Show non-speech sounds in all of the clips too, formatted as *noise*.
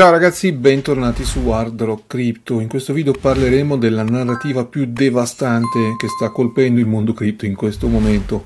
Ciao ragazzi, bentornati su Hard Crypto. In questo video parleremo della narrativa più devastante che sta colpendo il mondo cripto in questo momento.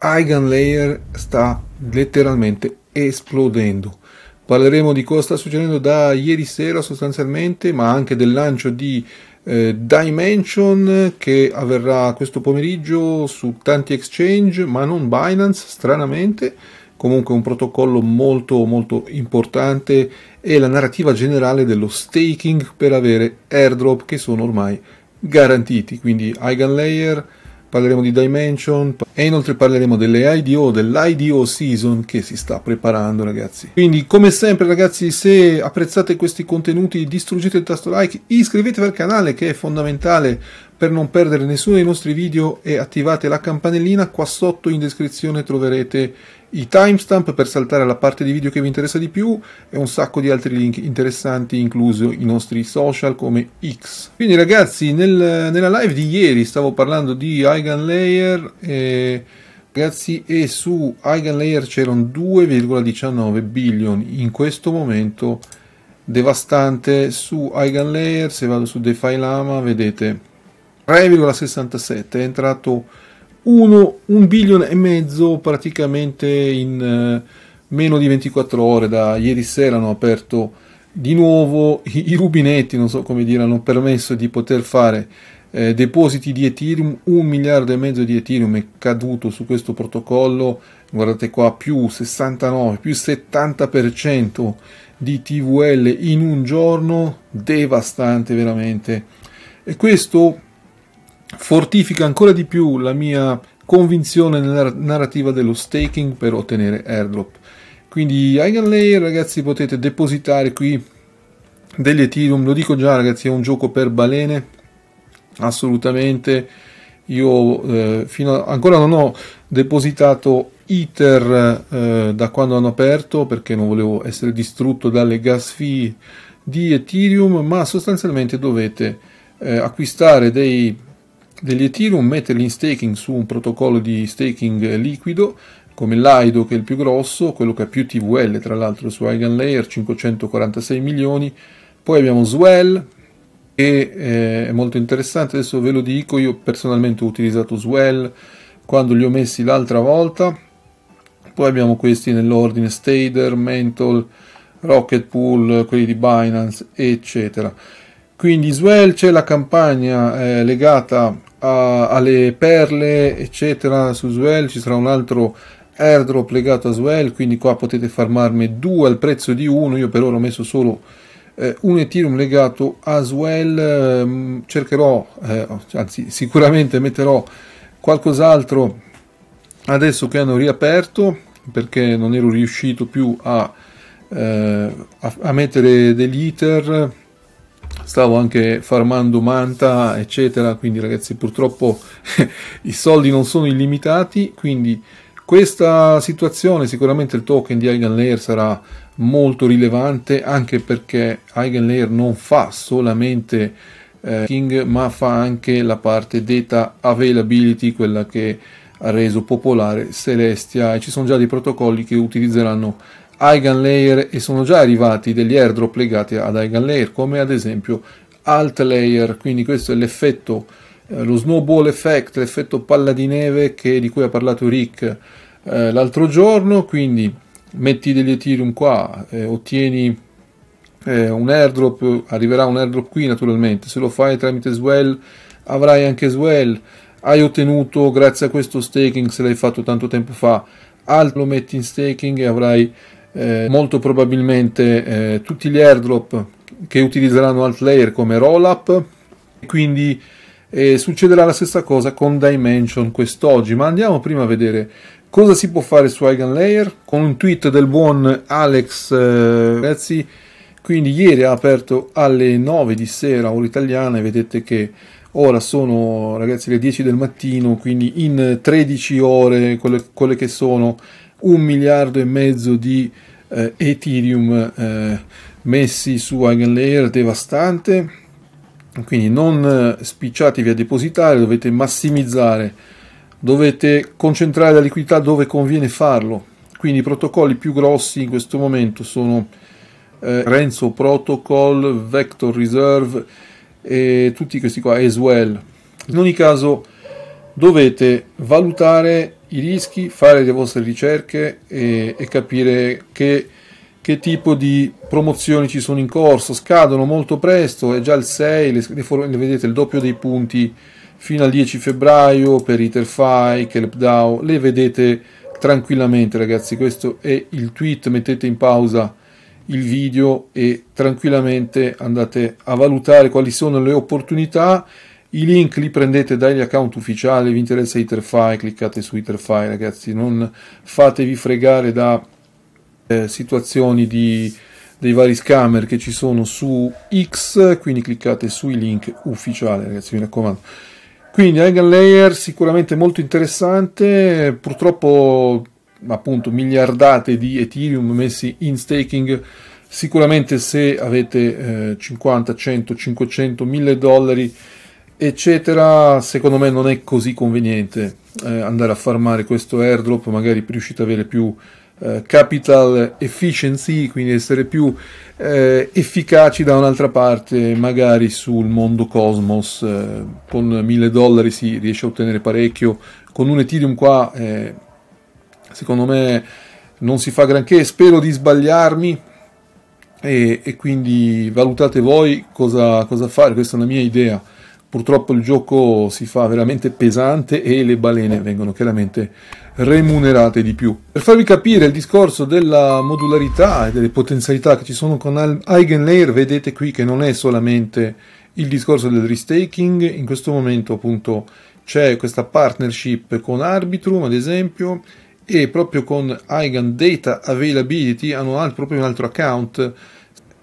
Eigenlayer sta letteralmente esplodendo. Parleremo di cosa sta succedendo da ieri sera sostanzialmente, ma anche del lancio di eh, Dimension che avverrà questo pomeriggio su tanti exchange, ma non Binance, stranamente comunque un protocollo molto molto importante e la narrativa generale dello staking per avere airdrop che sono ormai garantiti, quindi Eigenlayer, parleremo di Dimension e inoltre parleremo delle IDO, dell'IDO Season che si sta preparando ragazzi. Quindi come sempre ragazzi se apprezzate questi contenuti distruggete il tasto like, iscrivetevi al canale che è fondamentale per non perdere nessuno dei nostri video e attivate la campanellina, qua sotto in descrizione troverete i timestamp per saltare alla parte di video che vi interessa di più e un sacco di altri link interessanti, incluso i nostri social come X. Quindi ragazzi, nel, nella live di ieri stavo parlando di Eigenlayer e... Ragazzi, e su Eigenlayer c'erano 2,19 billion in questo momento devastante su Eigenlayer, se vado su DeFi Lama, vedete 3,67, è entrato 1, bilione e mezzo praticamente in eh, meno di 24 ore, da ieri sera hanno aperto di nuovo i, i rubinetti, non so come dire, hanno permesso di poter fare eh, depositi di Ethereum, un miliardo e mezzo di Ethereum è caduto su questo protocollo, guardate qua, più 69, più 70% di TVL in un giorno, devastante veramente. E questo fortifica ancora di più la mia convinzione nella narrativa dello staking per ottenere airdrop. Quindi Eigenlayer ragazzi potete depositare qui degli Ethereum, lo dico già ragazzi è un gioco per balene, assolutamente. Io eh, a, ancora non ho depositato Ether eh, da quando hanno aperto perché non volevo essere distrutto dalle gas fee di Ethereum, ma sostanzialmente dovete eh, acquistare dei degli Ethereum, metterli in staking su un protocollo di staking liquido come l'AIDO che è il più grosso, quello che ha più TVL tra l'altro su Eigenlayer 546 milioni, poi abbiamo Swell che eh, è molto interessante, adesso ve lo dico, io personalmente ho utilizzato Swell quando li ho messi l'altra volta, poi abbiamo questi nell'ordine Stader, Mental, Rocket Pool, quelli di Binance eccetera. Quindi Swell c'è la campagna eh, legata a, alle perle eccetera su Swell ci sarà un altro airdrop legato a Swell quindi qua potete farmarne due al prezzo di uno io per ora ho messo solo eh, un Ethereum legato a Swell ehm, cercherò eh, oh, anzi sicuramente metterò qualcos'altro adesso che hanno riaperto perché non ero riuscito più a, eh, a, a mettere degli Ether stavo anche farmando manta eccetera quindi ragazzi purtroppo *laughs* i soldi non sono illimitati quindi questa situazione sicuramente il token di Eigenlayer sarà molto rilevante anche perché Eigenlayer non fa solamente eh, King ma fa anche la parte data availability quella che ha reso popolare Celestia e ci sono già dei protocolli che utilizzeranno Eigenlayer e sono già arrivati degli airdrop legati ad Eigenlayer come ad esempio Alt Layer, quindi questo è l'effetto, eh, lo snowball effect, l'effetto palla di neve che, di cui ha parlato Rick eh, l'altro giorno, quindi metti degli Ethereum qua, eh, ottieni eh, un airdrop, arriverà un airdrop qui naturalmente, se lo fai tramite Swell avrai anche Swell, hai ottenuto grazie a questo staking se l'hai fatto tanto tempo fa, altro lo metti in staking e avrai eh, molto probabilmente eh, tutti gli airdrop che utilizzeranno altlayer come rollup quindi eh, succederà la stessa cosa con Dimension quest'oggi ma andiamo prima a vedere cosa si può fare su Eigenlayer con un tweet del buon Alex Rezzi eh, quindi ieri ha aperto alle 9 di sera ora italiana e vedete che Ora sono ragazzi le 10 del mattino, quindi in 13 ore, quelle, quelle che sono, un miliardo e mezzo di eh, Ethereum eh, messi su Eigenlayer devastante, quindi non eh, spicciatevi a depositare, dovete massimizzare, dovete concentrare la liquidità dove conviene farlo, quindi i protocolli più grossi in questo momento sono eh, Renzo Protocol, Vector Reserve e tutti questi qua as well. In ogni caso dovete valutare i rischi, fare le vostre ricerche e, e capire che, che, tipo di promozioni ci sono in corso. Scadono molto presto, è già il 6, le, le, le vedete il doppio dei punti fino al 10 febbraio per Etherfi, CalpDAO, le vedete tranquillamente ragazzi, questo è il tweet, mettete in pausa il video e tranquillamente andate a valutare quali sono le opportunità i link li prendete dagli account ufficiali, vi interessa Etherfy, cliccate su Etherfy ragazzi, non fatevi fregare da eh, situazioni di, dei vari scammer che ci sono su X, quindi cliccate sui link ufficiali ragazzi, mi raccomando. Quindi Eigen Layer sicuramente molto interessante, purtroppo appunto miliardate di Ethereum messi in staking sicuramente se avete eh, 50, 100, 500, 1000 dollari eccetera, secondo me non è così conveniente eh, andare a farmare questo airdrop, magari riuscite ad avere più eh, capital efficiency, quindi essere più eh, efficaci da un'altra parte, magari sul mondo Cosmos, eh, con 1000 dollari si riesce a ottenere parecchio, con un Ethereum qua eh, secondo me non si fa granché, spero di sbagliarmi, e, e quindi valutate voi cosa, cosa fare, questa è una mia idea purtroppo il gioco si fa veramente pesante e le balene vengono chiaramente remunerate di più. Per farvi capire il discorso della modularità e delle potenzialità che ci sono con Eigenlayer, vedete qui che non è solamente il discorso del restaking, in questo momento appunto c'è questa partnership con Arbitrum ad esempio e proprio con Eigen Data Availability hanno proprio un altro account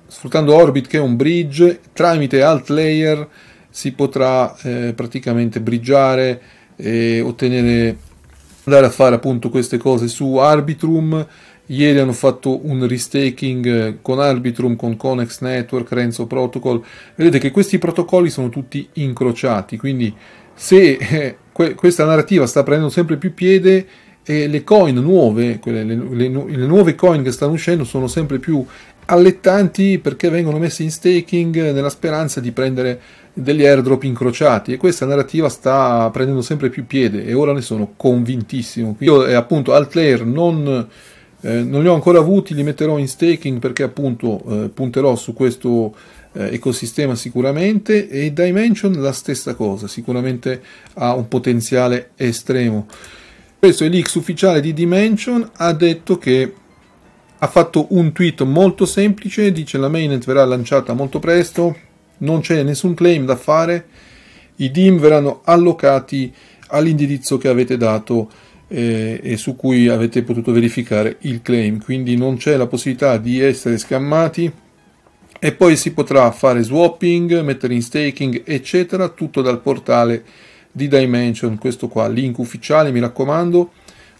sfruttando Orbit che è un bridge tramite Alt Layer si potrà eh, praticamente briggiare e ottenere andare a fare appunto queste cose su Arbitrum ieri hanno fatto un restaking eh, con Arbitrum, con Conex Network, Renzo Protocol. Vedete che questi protocolli sono tutti incrociati, quindi se eh, que questa narrativa sta prendendo sempre più piede e le coin nuove, quelle, le, le, le, nuove coin che stanno uscendo sono sempre più allettanti perché vengono messi in staking nella speranza di prendere degli airdrop incrociati e questa narrativa sta prendendo sempre più piede e ora ne sono convintissimo. Io eh, appunto Altair non, eh, non li ho ancora avuti, li metterò in staking perché appunto eh, punterò su questo eh, ecosistema sicuramente e Dimension la stessa cosa, sicuramente ha un potenziale estremo. Questo è l'X ufficiale di Dimension ha detto che ha fatto un tweet molto semplice, dice la mainnet verrà lanciata molto presto, non c'è nessun claim da fare, i DIM verranno allocati all'indirizzo che avete dato eh, e su cui avete potuto verificare il claim, quindi non c'è la possibilità di essere scammati e poi si potrà fare swapping, mettere in staking, eccetera, tutto dal portale di Dimension, questo qua, link ufficiale, mi raccomando.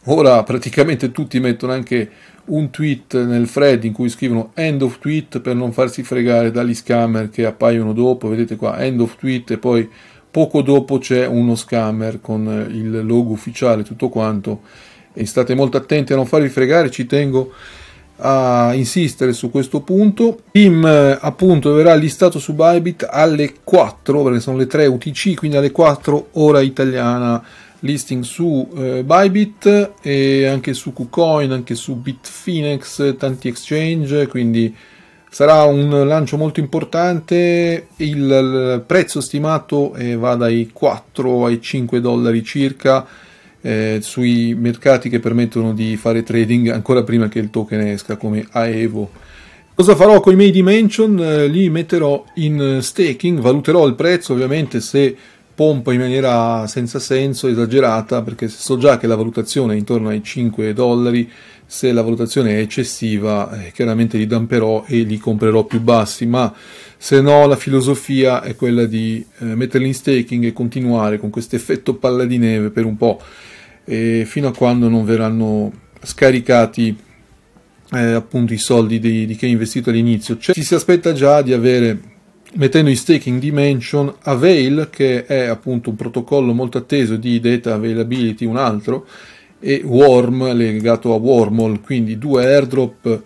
Ora praticamente tutti mettono anche un tweet nel thread in cui scrivono end of tweet per non farsi fregare dagli scammer che appaiono dopo, vedete qua end of tweet e poi poco dopo c'è uno scammer con il logo ufficiale, tutto quanto e state molto attenti a non farvi fregare, ci tengo a insistere su questo punto. Tim eh, appunto verrà listato su Bybit alle 4, perché sono le 3 UTC, quindi alle 4 ora italiana listing su eh, Bybit e anche su KuCoin, anche su Bitfinex, tanti exchange, quindi sarà un lancio molto importante. Il, il prezzo stimato eh, va dai 4 ai 5 dollari circa eh, sui mercati che permettono di fare trading ancora prima che il token esca come Aevo. Cosa farò con i miei dimension? Eh, li metterò in staking, valuterò il prezzo ovviamente se pompo in maniera senza senso, esagerata, perché so già che la valutazione è intorno ai 5 dollari, se la valutazione è eccessiva eh, chiaramente li damperò e li comprerò più bassi, ma se no la filosofia è quella di eh, metterli in staking e continuare con questo effetto palla di neve per un po', eh, fino a quando non verranno scaricati eh, appunto i soldi di, di chi ha investito all'inizio. Cioè, ci si aspetta già di avere mettendo in staking dimension Avail, che è appunto un protocollo molto atteso di data availability, un altro, e Worm legato a Wormhole, quindi due airdrop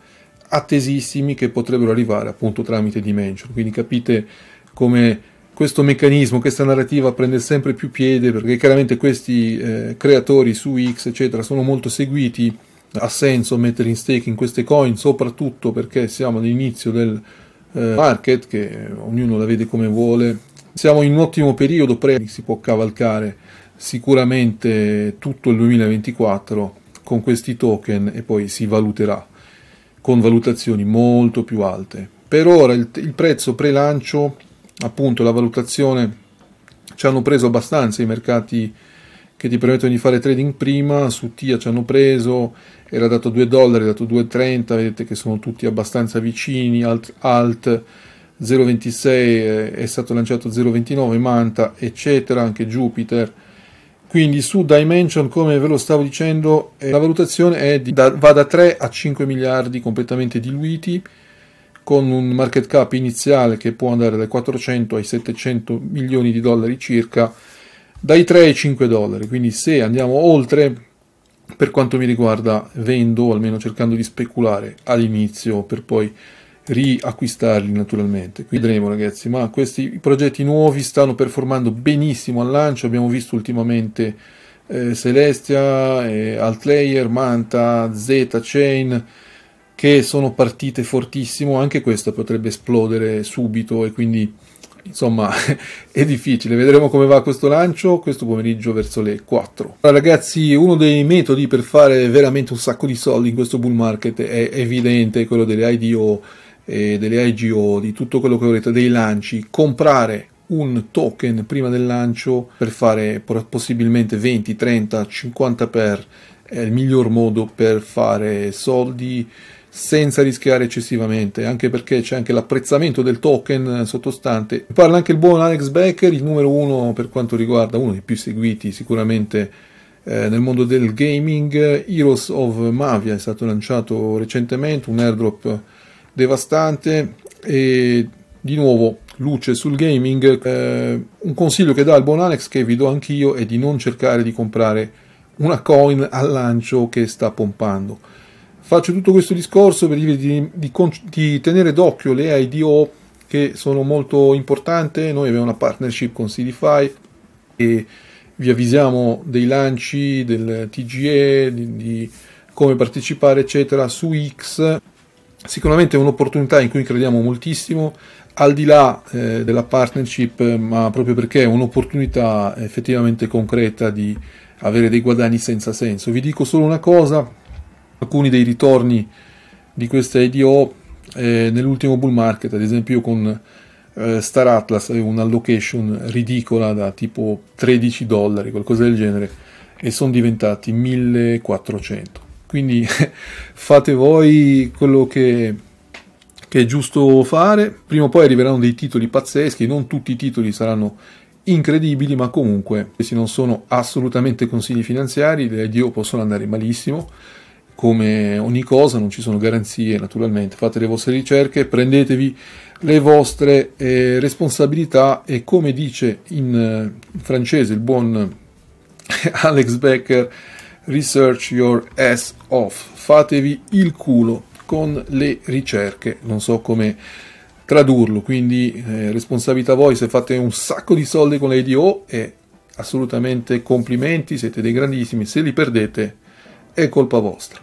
attesissimi che potrebbero arrivare appunto tramite dimension. Quindi capite come questo meccanismo, questa narrativa prende sempre più piede perché chiaramente questi eh, creatori su X eccetera sono molto seguiti, ha senso mettere in staking queste coin soprattutto perché siamo all'inizio del eh. market, che ognuno la vede come vuole. Siamo in un ottimo periodo pre, si può cavalcare sicuramente tutto il 2024 con questi token e poi si valuterà con valutazioni molto più alte. Per ora il, il prezzo pre-lancio, appunto la valutazione, ci hanno preso abbastanza i mercati che ti permettono di fare trading prima, su TIA ci hanno preso, era dato 2 dollari, dato 2,30, vedete che sono tutti abbastanza vicini, alt, alt 0,26 è stato lanciato 0,29, Manta, eccetera, anche Jupiter. Quindi su Dimension, come ve lo stavo dicendo, eh, la valutazione di, da, va da 3 a 5 miliardi completamente diluiti, con un market cap iniziale che può andare dai 400 ai 700 milioni di dollari circa, dai 3 ai 5 dollari, quindi se andiamo oltre, per quanto mi riguarda vendo, almeno cercando di speculare all'inizio per poi riacquistarli naturalmente. Quindi vedremo ragazzi, ma questi progetti nuovi stanno performando benissimo al lancio, abbiamo visto ultimamente eh, Celestia, eh, Altlayer, Manta, Z-Chain che sono partite fortissimo, anche questa potrebbe esplodere subito e quindi insomma *laughs* è difficile, vedremo come va questo lancio questo pomeriggio verso le 4. Allora, ragazzi, uno dei metodi per fare veramente un sacco di soldi in questo bull market è evidente, quello delle IDO, e delle IGO, di tutto quello che volete, dei lanci, comprare un token prima del lancio per fare possibilmente 20, 30, 50 per è il miglior modo per fare soldi senza rischiare eccessivamente, anche perché c'è anche l'apprezzamento del token sottostante. Parla anche il buon Alex Becker, il numero uno per quanto riguarda uno dei più seguiti sicuramente eh, nel mondo del gaming. Heroes of Mafia è stato lanciato recentemente, un airdrop devastante e di nuovo luce sul gaming. Eh, un consiglio che dà il buon Alex, che vi do anch'io, è di non cercare di comprare una coin al lancio che sta pompando Faccio tutto questo discorso per dire di, di, di tenere d'occhio le IDO che sono molto importanti, noi abbiamo una partnership con CD5 e vi avvisiamo dei lanci, del TGE, di, di come partecipare eccetera su X. Sicuramente è un'opportunità in cui crediamo moltissimo, al di là eh, della partnership, ma proprio perché è un'opportunità effettivamente concreta di avere dei guadagni senza senso. Vi dico solo una cosa, alcuni dei ritorni di questa IDO eh, nell'ultimo bull market, ad esempio io con eh, Star Atlas avevo una un'allocation ridicola da tipo 13 dollari, qualcosa del genere, e sono diventati 1400. Quindi *laughs* fate voi quello che, che è giusto fare, prima o poi arriveranno dei titoli pazzeschi, non tutti i titoli saranno incredibili, ma comunque, questi non sono assolutamente consigli finanziari, le IDO possono andare malissimo, come ogni cosa non ci sono garanzie naturalmente, fate le vostre ricerche, prendetevi le vostre eh, responsabilità e come dice in, eh, in francese il buon *laughs* Alex Becker, research your ass off, fatevi il culo con le ricerche, non so come tradurlo, quindi eh, responsabilità voi se fate un sacco di soldi con le IDO e assolutamente complimenti, siete dei grandissimi, se li perdete è colpa vostra.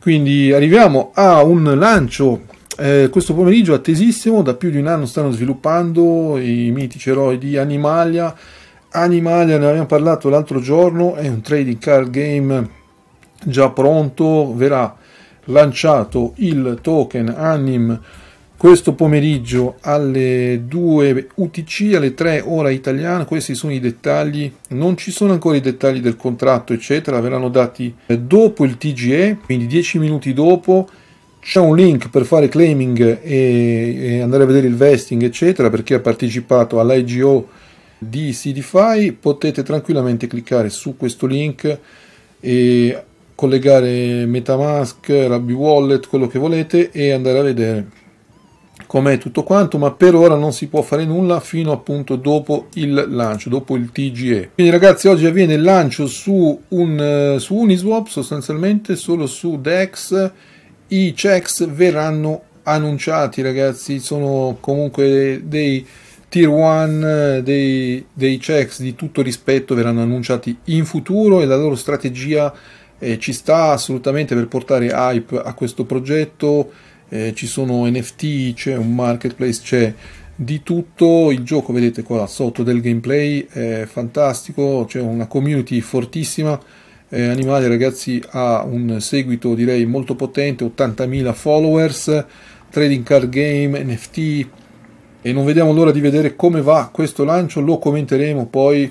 Quindi arriviamo a un lancio eh, questo pomeriggio attesissimo, da più di un anno stanno sviluppando i mitici eroi di Animalia. Animalia, ne abbiamo parlato l'altro giorno, è un trading card game già pronto, verrà lanciato il token Anim questo pomeriggio alle 2 UTC, alle 3 ora italiana, questi sono i dettagli, non ci sono ancora i dettagli del contratto eccetera, verranno dati eh, dopo il TGE, quindi 10 minuti dopo, c'è un link per fare claiming e, andare a vedere il vesting eccetera, per chi ha partecipato all'IGO di CDFI potete tranquillamente cliccare su questo link e collegare Metamask, Rabbi Wallet, quello che volete e andare a vedere com'è tutto quanto, ma per ora non si può fare nulla fino appunto dopo il lancio, dopo il TGE. Quindi ragazzi oggi avviene il lancio su, un, eh, su Uniswap sostanzialmente, solo su DEX i checks verranno annunciati ragazzi, sono comunque dei tier 1 eh, dei, dei, checks di tutto rispetto verranno annunciati in futuro e la loro strategia eh, ci sta assolutamente per portare hype a questo progetto eh, ci sono NFT, c'è un marketplace, c'è di tutto il gioco vedete qua sotto del gameplay è fantastico c'è una community fortissima eh, Animale ragazzi ha un seguito direi molto potente 80.000 followers trading card game NFT e non vediamo l'ora di vedere come va questo lancio lo commenteremo poi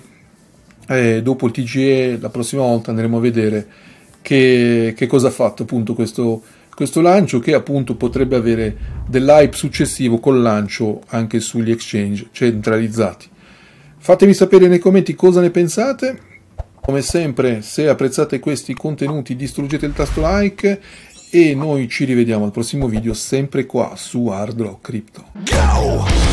eh, dopo il TGE la prossima volta andremo a vedere che, che cosa ha fatto appunto questo questo lancio che appunto potrebbe avere dell'hype successivo col lancio anche sugli exchange centralizzati. Fatemi sapere nei commenti cosa ne pensate. Come sempre, se apprezzate questi contenuti, distruggete il tasto like e noi ci rivediamo al prossimo video sempre qua su Hard Rock Crypto. Go!